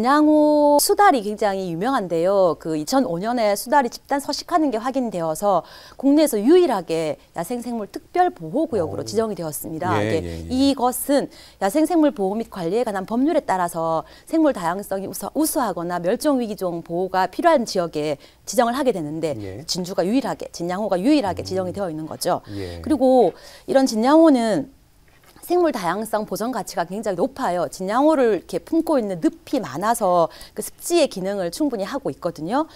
안양호 수달이 굉장히 유명한데요. 그 2005년에 수달이 집단 서식하는 게 확인되어서 국내에서 유일하게 야생생물 특별 보호구역으로 어. 지정이 되었습니다. 예, 예, 예. 이것은 야생생물 보호 및 관리에 관한 법률에 따라서 생물 다양성이 우수, 하거나 멸종 위기종 보호가 필요한 지역에 지정을 하게 되는데 예. 진주가 유일하게 진양호가 유일하게 음. 지정이 되어 있는 거죠. 예. 그리고 이런 진양호는 생물 다양성 보전 가치가 굉장히 높아요. 진양호를 이렇게 품고 있는 늪이 많아서 그 습지의 기능을 충분히 하고 있거든요.